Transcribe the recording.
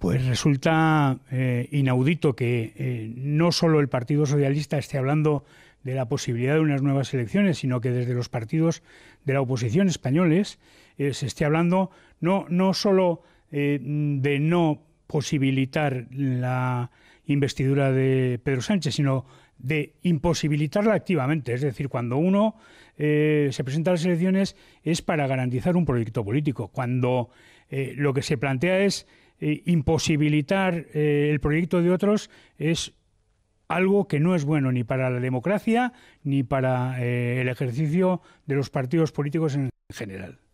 pues resulta eh, inaudito que eh, no solo el Partido Socialista esté hablando de la posibilidad de unas nuevas elecciones, sino que desde los partidos de la oposición españoles eh, se esté hablando no, no solo de no posibilitar la investidura de Pedro Sánchez, sino de imposibilitarla activamente. Es decir, cuando uno se presenta a las elecciones es para garantizar un proyecto político. Cuando lo que se plantea es eh, imposibilitar eh, el proyecto de otros es algo que no es bueno ni para la democracia ni para eh, el ejercicio de los partidos políticos en general.